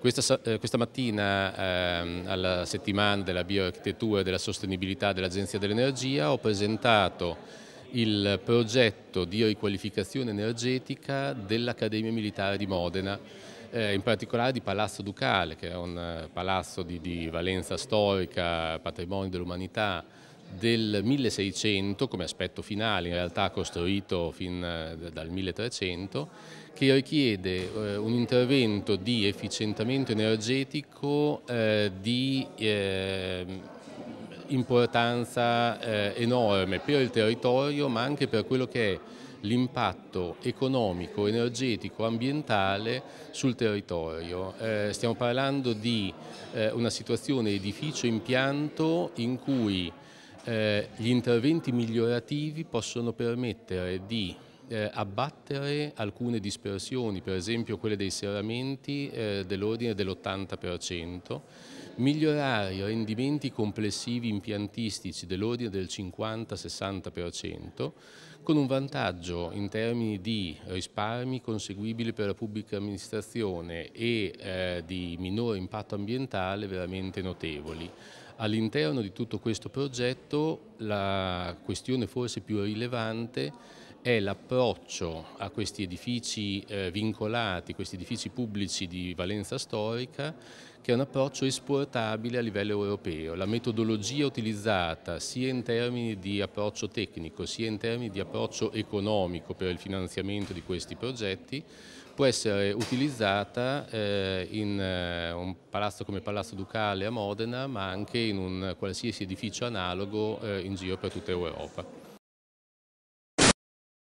Questa, eh, questa mattina eh, alla settimana della bioarchitettura e della sostenibilità dell'Agenzia dell'Energia ho presentato il progetto di riqualificazione energetica dell'Accademia Militare di Modena, eh, in particolare di Palazzo Ducale, che è un eh, palazzo di, di valenza storica, patrimonio dell'umanità, del 1600 come aspetto finale, in realtà costruito fin eh, dal 1300, che richiede eh, un intervento di efficientamento energetico eh, di ehm, importanza enorme per il territorio ma anche per quello che è l'impatto economico, energetico, ambientale sul territorio. Eh, stiamo parlando di eh, una situazione edificio-impianto in cui eh, gli interventi migliorativi possono permettere di eh, abbattere alcune dispersioni, per esempio quelle dei serramenti eh, dell'ordine dell'80%, migliorare i rendimenti complessivi impiantistici dell'ordine del 50-60%, con un vantaggio in termini di risparmi conseguibili per la pubblica amministrazione e eh, di minore impatto ambientale veramente notevoli. All'interno di tutto questo progetto la questione forse più rilevante è è l'approccio a questi edifici eh, vincolati, questi edifici pubblici di valenza storica, che è un approccio esportabile a livello europeo. La metodologia utilizzata sia in termini di approccio tecnico sia in termini di approccio economico per il finanziamento di questi progetti può essere utilizzata eh, in eh, un palazzo come Palazzo Ducale a Modena ma anche in un qualsiasi edificio analogo eh, in giro per tutta Europa.